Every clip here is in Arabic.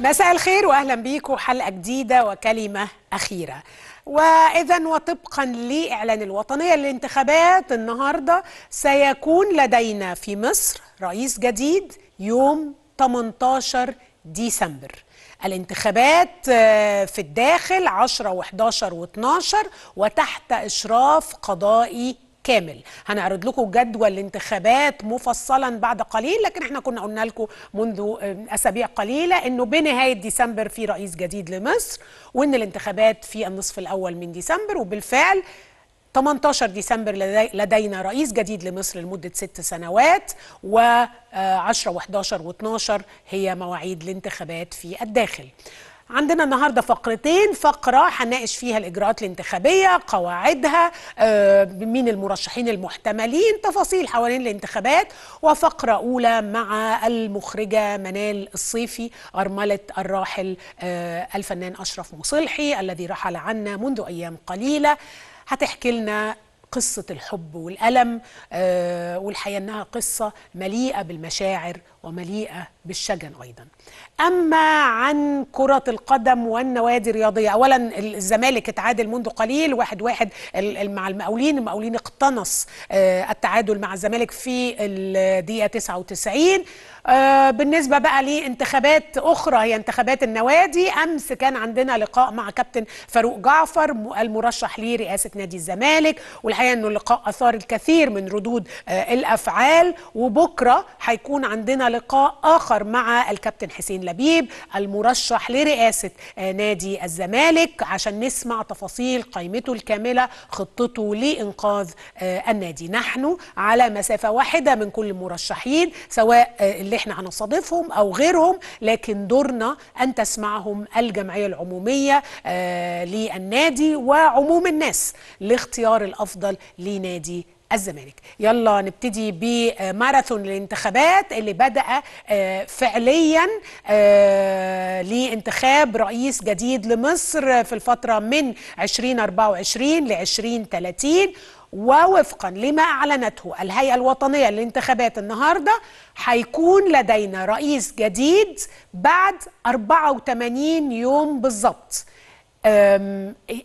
مساء الخير واهلا بيكم حلقه جديده وكلمه اخيره واذا وطبقا لاعلان الوطنيه للانتخابات النهارده سيكون لدينا في مصر رئيس جديد يوم 18 ديسمبر الانتخابات آه، في الداخل 10 و11 و12 وتحت اشراف قضائي كامل هنعرض لكم جدول الانتخابات مفصلا بعد قليل لكن احنا كنا قلنا لكم منذ اسابيع قليله انه بنهايه ديسمبر في رئيس جديد لمصر وان الانتخابات في النصف الاول من ديسمبر وبالفعل 18 ديسمبر لدينا رئيس جديد لمصر لمدة ست سنوات و10 و11 و12 هي مواعيد الانتخابات في الداخل عندنا النهارده فقرتين فقره هنناقش فيها الاجراءات الانتخابيه قواعدها آه، مين المرشحين المحتملين تفاصيل حوالين الانتخابات وفقره اولى مع المخرجه منال الصيفي ارمله الراحل آه، الفنان اشرف مصلحي الذي رحل عنا منذ ايام قليله هتحكي لنا قصة الحب والألم آه، والحقيقة إنها قصة مليئة بالمشاعر ومليئة بالشجن أيضا أما عن كرة القدم والنوادي الرياضية أولا الزمالك اتعادل منذ قليل واحد واحد مع المقاولين المقاولين اقتنص آه، التعادل مع الزمالك في الدقيقة 99 آه، بالنسبة بقى لانتخابات أخرى هي انتخابات النوادي أمس كان عندنا لقاء مع كابتن فاروق جعفر المرشح لرئاسة نادي الزمالك والحقيقة أنه اللقاء أثار الكثير من ردود آه، الأفعال وبكرة هيكون عندنا لقاء آخر الظهر مع الكابتن حسين لبيب المرشح لرئاسة نادي الزمالك عشان نسمع تفاصيل قائمته الكاملة خطته لإنقاذ النادي نحن على مسافة واحدة من كل المرشحين سواء اللي احنا هنصادفهم أو غيرهم لكن دورنا أن تسمعهم الجمعية العمومية آه، للنادي وعموم الناس لاختيار الأفضل لنادي الزمالك يلا نبتدي بماراثون الانتخابات اللي بدأ آه، فعليا آه، لانتخاب رئيس جديد لمصر في الفترة من 2024 ل 2030 ووفقا لما أعلنته الهيئة الوطنية للانتخابات النهاردة هيكون لدينا رئيس جديد بعد 84 يوم بالظبط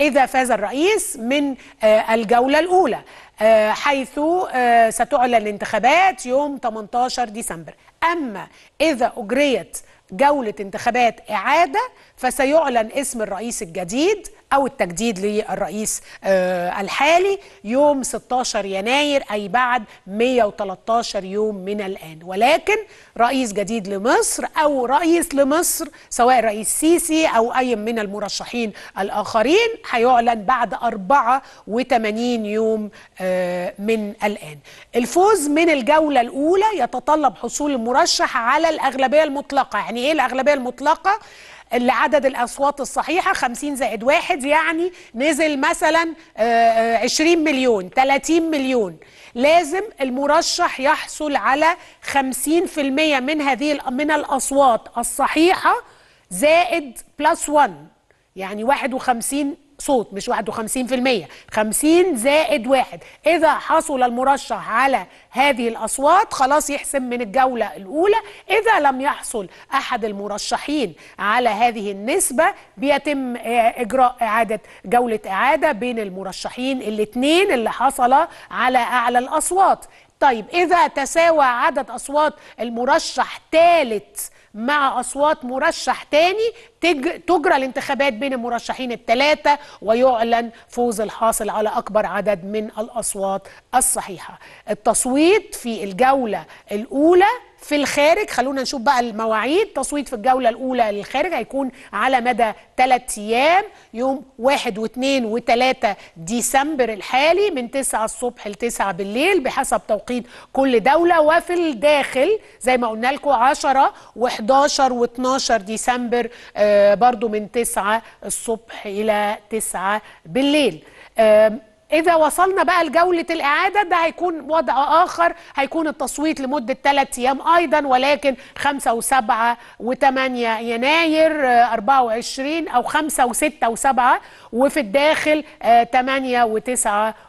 إذا فاز الرئيس من آه، الجولة الأولى آه، حيث آه، ستعلن الانتخابات يوم 18 ديسمبر أما إذا أجريت جولة انتخابات إعادة فسيعلن اسم الرئيس الجديد أو التجديد للرئيس آه، الحالي يوم 16 يناير أي بعد 113 يوم من الآن ولكن رئيس جديد لمصر أو رئيس لمصر سواء رئيس سيسي أو أي من المرشحين الآخرين هيعلن بعد 84 يوم آه، من الآن الفوز من الجولة الأولى يتطلب حصول المرشح على الأغلبية المطلقة يعني يعني ايه الاغلبيه المطلقه اللي عدد الاصوات الصحيحه 50 زائد واحد يعني نزل مثلا 20 آه، آه، مليون 30 مليون لازم المرشح يحصل على 50% من هذه من الاصوات الصحيحه زائد بلس 1 يعني 51 صوت مش 51% 50 زائد واحد إذا حصل المرشح على هذه الأصوات خلاص يحسم من الجولة الأولى إذا لم يحصل أحد المرشحين على هذه النسبة بيتم إجراء إعادة جولة إعادة بين المرشحين الاثنين اللي حصل على أعلى الأصوات طيب إذا تساوى عدد أصوات المرشح ثالث مع أصوات مرشح تاني تجرى الانتخابات بين المرشحين الثلاثة ويعلن فوز الحاصل على أكبر عدد من الأصوات الصحيحة التصويت في الجولة الأولى في الخارج خلونا نشوف بقى المواعيد تصويت في الجولة الأولى للخارج هيكون على مدى 3 أيام يوم 1 و2 و3 ديسمبر الحالي من 9 الصبح ل 9 بالليل بحسب توقيت كل دولة وفي الداخل زي ما قلنا لكم 10 و11 و12 ديسمبر آه آه، برضو من 9 الصبح إلى 9 بالليل آه، إذا وصلنا بقى لجولة الإعادة ده هيكون وضع آخر هيكون التصويت لمدة ثلاث أيام أيضا ولكن 5 و7 و8 يناير 24 آه، أو 5 و6 و7 وفي الداخل 8 و9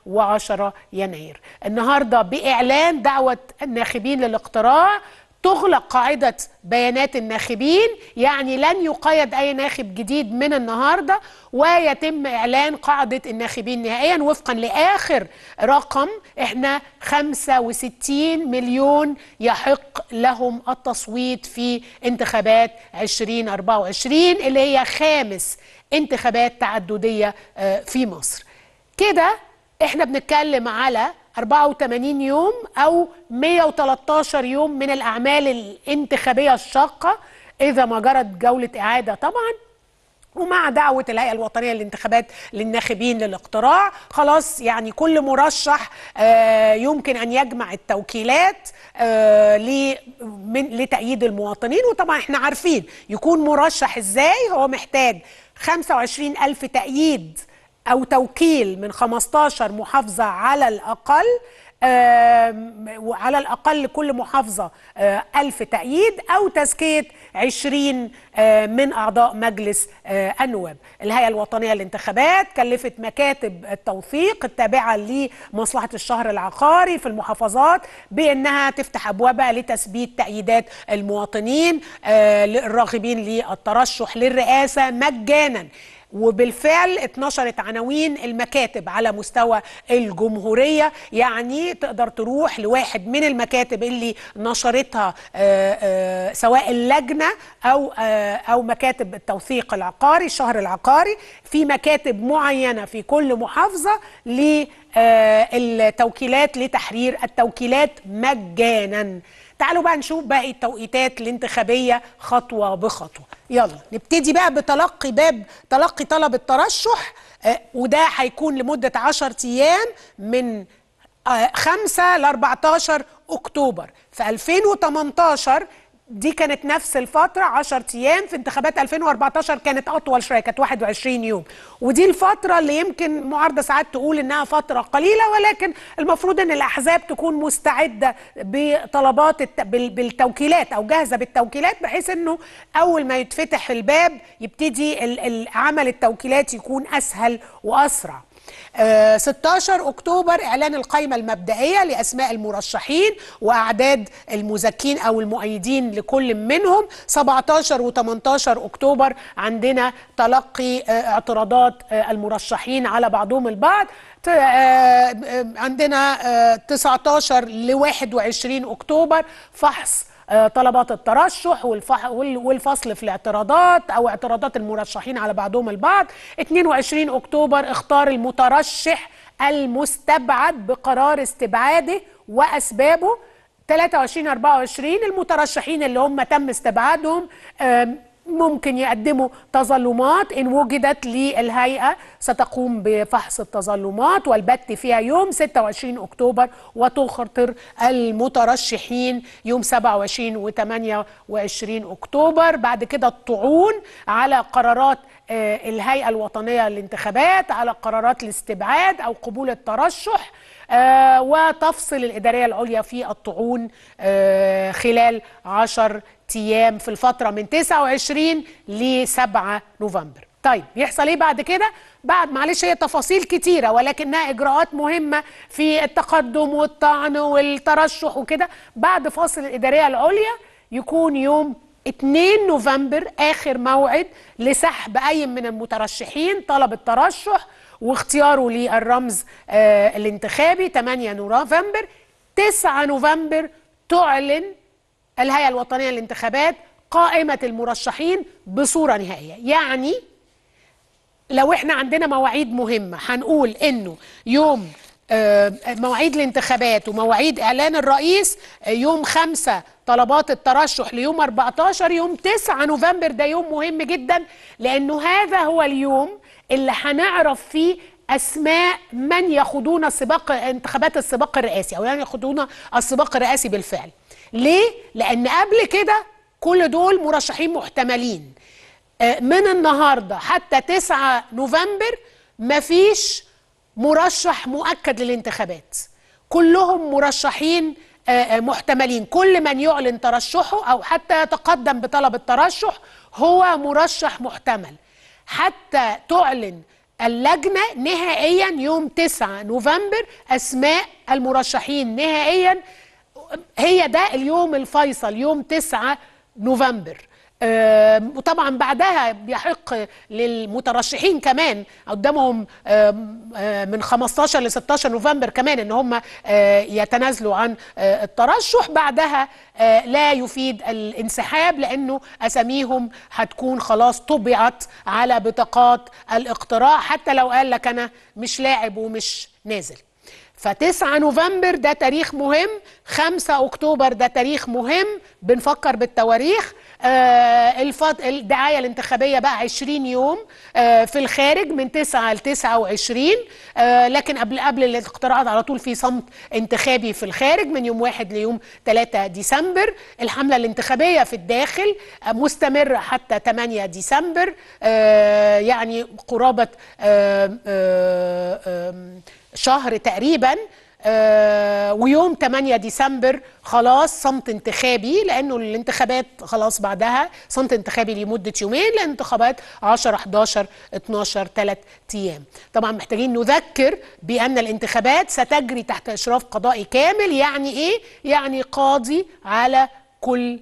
و10 يناير النهاردة بإعلان دعوة الناخبين للاقتراع تغلق قاعدة بيانات الناخبين يعني لن يقيد أي ناخب جديد من النهاردة ويتم إعلان قاعدة الناخبين نهائيا وفقا لآخر رقم إحنا 65 مليون يحق لهم التصويت في انتخابات 2024 اللي هي خامس انتخابات تعددية آه، في مصر كده إحنا بنتكلم على 84 يوم أو 113 يوم من الأعمال الانتخابية الشاقة إذا ما جرت جولة إعادة طبعاً ومع دعوة الهيئة الوطنية للانتخابات للناخبين للاقتراع خلاص يعني كل مرشح آه، يمكن أن يجمع التوكيلات آه، لتأييد المواطنين وطبعا احنا عارفين يكون مرشح ازاي هو محتاج 25 ألف تأييد أو توكيل من 15 محافظة على الأقل وعلى الأقل كل محافظة آه، ألف تأييد أو تزكية 20 آه، من أعضاء مجلس آه، النواب الهيئة الوطنية للانتخابات كلفت مكاتب التوثيق التابعة لمصلحة الشهر العقاري في المحافظات بأنها تفتح أبوابها لتثبيت تأييدات المواطنين الراغبين للترشح للرئاسة مجانا وبالفعل اتنشرت عناوين المكاتب على مستوى الجمهورية يعني تقدر تروح لواحد من المكاتب اللي نشرتها آه، آه، سواء اللجنة أو, آه، أو مكاتب التوثيق العقاري الشهر العقاري في مكاتب معينة في كل محافظة للتوكيلات لتحرير التوكيلات مجاناً تعالوا بقى نشوف باقي التوقيتات الانتخابيه خطوه بخطوه يلا نبتدي بقى بتلقي باب تلقي طلب الترشح آه، وده هيكون لمده 10 ايام من 5 ل 14 اكتوبر في 2018 دي كانت نفس الفترة 10 أيام في انتخابات 2014 كانت أطول شوية كانت 21 يوم ودي الفترة اللي يمكن معارضة ساعات تقول إنها فترة قليلة ولكن المفروض إن الأحزاب تكون مستعدة بطلبات الت... بالتوكيلات أو جاهزة بالتوكيلات بحيث إنه أول ما يتفتح الباب يبتدي عمل التوكيلات يكون أسهل وأسرع 16 آه، أكتوبر إعلان القائمة المبدئية لأسماء المرشحين وأعداد المزكين أو المؤيدين لكل منهم 17 و18 أكتوبر عندنا تلقي آه، اعتراضات آه، المرشحين على بعضهم البعض عندنا 19 ل 21 أكتوبر فحص آه، طلبات الترشح والفصل في الاعتراضات او اعتراضات المرشحين على بعضهم البعض 22 اكتوبر اختار المترشح المستبعد بقرار استبعاده واسبابه 23 24 المترشحين اللي هم تم استبعادهم ممكن يقدموا تظلمات إن وجدت للهيئة ستقوم بفحص التظلمات والبت فيها يوم 26 أكتوبر وتخاطر المترشحين يوم 27 و 28 أكتوبر بعد كده الطعون على قرارات آه، الهيئة الوطنية للانتخابات على قرارات الاستبعاد أو قبول الترشح آه، وتفصل الإدارية العليا في الطعون آه، خلال عشر ايام في الفتره من 29 ل 7 نوفمبر طيب يحصل ايه بعد كده بعد معلش هي تفاصيل كتيره ولكنها اجراءات مهمه في التقدم والطعن والترشح وكده بعد فاصل الاداريه العليا يكون يوم 2 نوفمبر اخر موعد لسحب اي من المترشحين طلب الترشح واختياره للرمز آه الانتخابي 8 نوفمبر 9 نوفمبر تعلن الهيئة الوطنية للانتخابات قائمة المرشحين بصورة نهائية يعني لو احنا عندنا مواعيد مهمة هنقول انه يوم آه، مواعيد الانتخابات ومواعيد اعلان الرئيس آه، يوم 5 طلبات الترشح ليوم 14 يوم 9 نوفمبر ده يوم مهم جدا لانه هذا هو اليوم اللي هنعرف فيه اسماء من يخوضون سباق انتخابات السباق الرئاسي او يعني يخوضون السباق الرئاسي بالفعل ليه؟ لأن قبل كده كل دول مرشحين محتملين آه، من النهارده حتى 9 نوفمبر مفيش مرشح مؤكد للانتخابات كلهم مرشحين آه، آه، محتملين كل من يعلن ترشحه او حتى يتقدم بطلب الترشح هو مرشح محتمل حتى تعلن اللجنه نهائيا يوم 9 نوفمبر اسماء المرشحين نهائيا هي ده اليوم الفيصل يوم 9 نوفمبر وطبعا بعدها بيحق للمترشحين كمان قدامهم من 15 ل 16 نوفمبر كمان ان هم آه، يتنازلوا عن آه، الترشح بعدها آه، لا يفيد الانسحاب لانه اساميهم هتكون خلاص طبعت على بطاقات الاقتراع حتى لو قال لك انا مش لاعب ومش نازل ف9 نوفمبر ده تاريخ مهم 5 اكتوبر ده تاريخ مهم بنفكر بالتواريخ آه الفض... الدعايه الانتخابيه بقى 20 يوم آه في الخارج من 9 ل 29 آه لكن قبل قبل الاقتراعات على طول في صمت انتخابي في الخارج من يوم 1 ليوم 3 ديسمبر الحمله الانتخابيه في الداخل آه مستمره حتى 8 ديسمبر آه يعني قرابه آه آه آه شهر تقريبا آه، ويوم 8 ديسمبر خلاص صمت انتخابي لانه الانتخابات خلاص بعدها صمت انتخابي لمده يومين الانتخابات 10 11 12 3 ايام. طبعا محتاجين نذكر بان الانتخابات ستجري تحت اشراف قضائي كامل يعني ايه؟ يعني قاضي على كل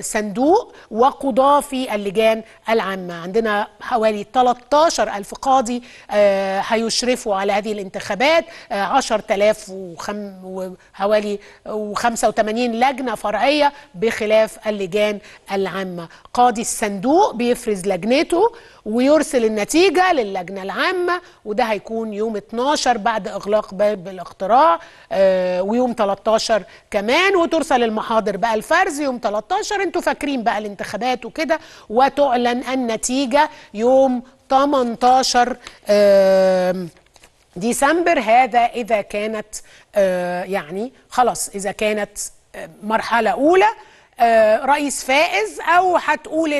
صندوق وقضاة في اللجان العامة عندنا حوالي 13 ألف قاضي آه، هيشرفوا على هذه الانتخابات 10000 آه، وحوالي 85 لجنة فرعية بخلاف اللجان العامة قاضي الصندوق بيفرز لجنته ويرسل النتيجة للجنة العامة وده هيكون يوم 12 بعد إغلاق باب الاقتراع آه، ويوم 13 كمان وترسل المحاضر بقى الفرز يوم 13 11 انتوا فاكرين بقى الانتخابات وكده وتعلن النتيجه يوم 18 ديسمبر هذا اذا كانت آه، يعني خلاص اذا كانت آه، مرحله اولى آه، رئيس فائز او هتقول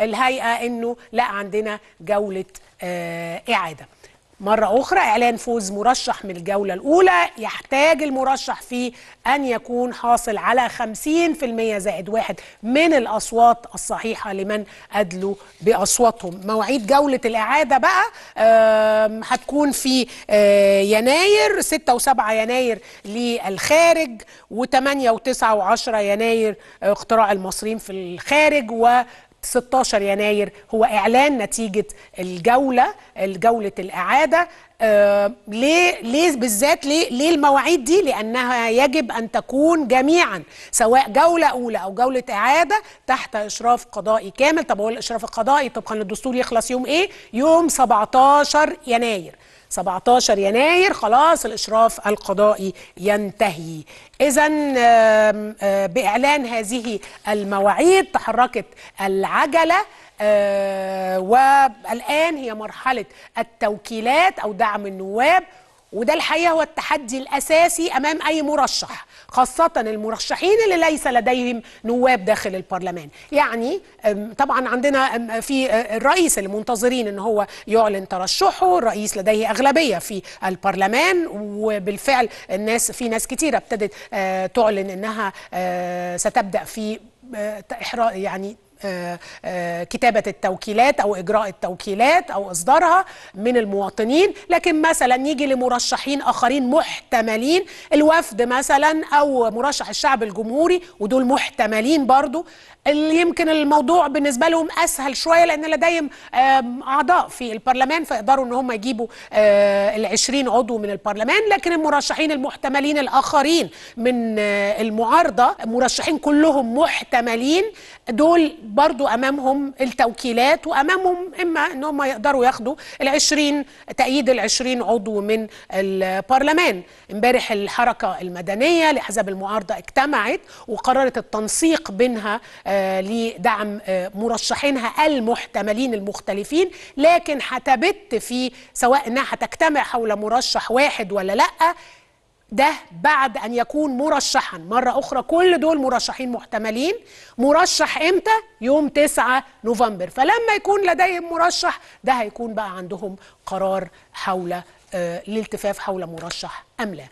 الهيئه انه لا عندنا جوله اعاده مرة أخرى إعلان فوز مرشح من الجولة الأولى يحتاج المرشح فيه أن يكون حاصل على 50% زائد واحد من الأصوات الصحيحة لمن أدلوا بأصواتهم مواعيد جولة الإعادة بقى هتكون في آه، يناير 6 و7 يناير للخارج و8 و9 و10 يناير اقتراع المصريين في الخارج و 16 يناير هو اعلان نتيجه الجوله جوله الاعاده آه ليه ليه بالذات ليه ليه المواعيد دي لانها يجب ان تكون جميعا سواء جوله اولى او جوله اعاده تحت اشراف قضائي كامل طب هو الاشراف القضائي طبقا للدستور يخلص يوم ايه يوم 17 يناير 17 يناير خلاص الإشراف القضائي ينتهي إذا بإعلان هذه المواعيد تحركت العجلة والآن هي مرحلة التوكيلات أو دعم النواب وده الحقيقه هو التحدي الاساسي امام اي مرشح خاصه المرشحين اللي ليس لديهم نواب داخل البرلمان يعني طبعا عندنا في الرئيس اللي منتظرين ان هو يعلن ترشحه الرئيس لديه اغلبيه في البرلمان وبالفعل الناس في ناس كتيره ابتدت تعلن انها ستبدا في يعني آه، آه، كتابة التوكيلات أو إجراء التوكيلات أو إصدارها من المواطنين لكن مثلا يجي لمرشحين آخرين محتملين الوفد مثلا أو مرشح الشعب الجمهوري ودول محتملين برضو اللي يمكن الموضوع بالنسبه لهم اسهل شويه لان لديهم اعضاء في البرلمان فيقدروا ان هم يجيبوا آه، ال 20 عضو من البرلمان لكن المرشحين المحتملين الاخرين من آه، المعارضه مرشحين كلهم محتملين دول برضو امامهم التوكيلات وامامهم اما ان هم يقدروا ياخدوا ال 20 تأييد ال 20 عضو من البرلمان امبارح الحركه المدنيه لاحزاب المعارضه اجتمعت وقررت التنسيق بينها آه، آه، لدعم آه، مرشحينها المحتملين المختلفين لكن هتبت في سواء انها هتجتمع حول مرشح واحد ولا لا ده بعد ان يكون مرشحا مره اخرى كل دول مرشحين محتملين مرشح امتى يوم 9 نوفمبر فلما يكون لديهم مرشح ده هيكون بقى عندهم قرار حول الالتفاف آه، حول مرشح ام لا